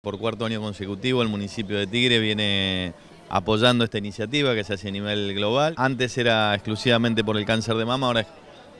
Por cuarto año consecutivo el municipio de Tigre viene apoyando esta iniciativa que se hace a nivel global. Antes era exclusivamente por el cáncer de mama, ahora es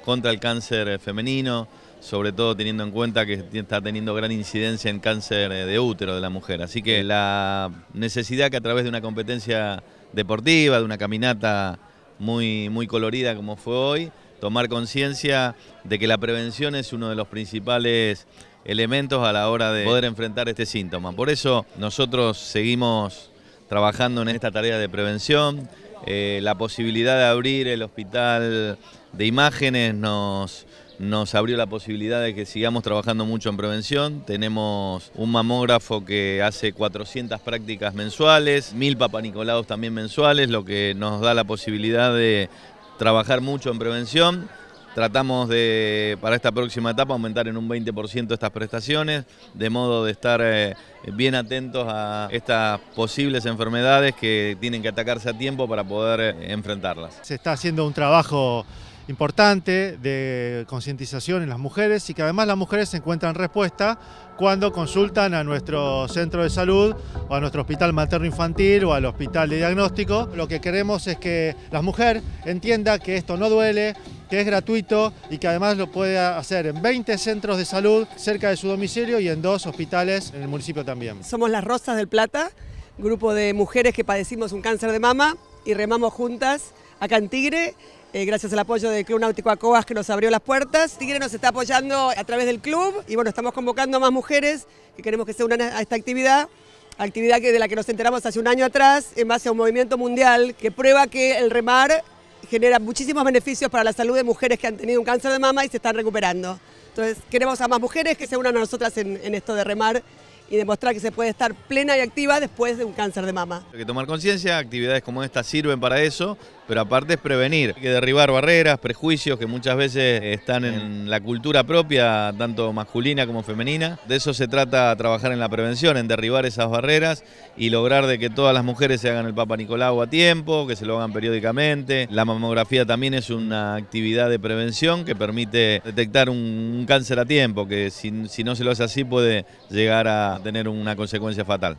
contra el cáncer femenino, sobre todo teniendo en cuenta que está teniendo gran incidencia en cáncer de útero de la mujer. Así que la necesidad que a través de una competencia deportiva, de una caminata muy, muy colorida como fue hoy, tomar conciencia de que la prevención es uno de los principales elementos a la hora de poder enfrentar este síntoma. Por eso nosotros seguimos trabajando en esta tarea de prevención. Eh, la posibilidad de abrir el hospital de imágenes nos, nos abrió la posibilidad de que sigamos trabajando mucho en prevención. Tenemos un mamógrafo que hace 400 prácticas mensuales, mil papanicolados también mensuales, lo que nos da la posibilidad de trabajar mucho en prevención. Tratamos de, para esta próxima etapa, aumentar en un 20% estas prestaciones, de modo de estar eh, bien atentos a estas posibles enfermedades que tienen que atacarse a tiempo para poder eh, enfrentarlas. Se está haciendo un trabajo importante de concientización en las mujeres y que además las mujeres encuentran respuesta cuando consultan a nuestro centro de salud o a nuestro hospital materno infantil o al hospital de diagnóstico. Lo que queremos es que las mujeres entienda que esto no duele, que es gratuito y que además lo puede hacer en 20 centros de salud cerca de su domicilio y en dos hospitales en el municipio también. Somos las Rosas del Plata, grupo de mujeres que padecimos un cáncer de mama y remamos juntas acá en Tigre eh, gracias al apoyo del Club Náutico Acoas que nos abrió las puertas. Tigre nos está apoyando a través del club y bueno, estamos convocando a más mujeres que queremos que se unan a esta actividad. Actividad que, de la que nos enteramos hace un año atrás en base a un movimiento mundial que prueba que el remar genera muchísimos beneficios para la salud de mujeres que han tenido un cáncer de mama y se están recuperando. Entonces queremos a más mujeres que se unan a nosotras en, esto de remar y demostrar que se puede estar plena y activa después de un cáncer de mama. Hay que tomar conciencia, actividades como esta sirven para eso, pero aparte es prevenir, hay que derribar barreras, prejuicios que muchas veces están en la cultura propia, tanto masculina como femenina. De eso se trata trabajar en la prevención, en derribar esas barreras y lograr de que todas las mujeres se hagan el Papa Nicolau a tiempo, que se lo hagan periódicamente. La mamografía también es una actividad de prevención que permite detectar un, cáncer a tiempo, que si, si no se lo hace así puede llegar a tener una consecuencia fatal.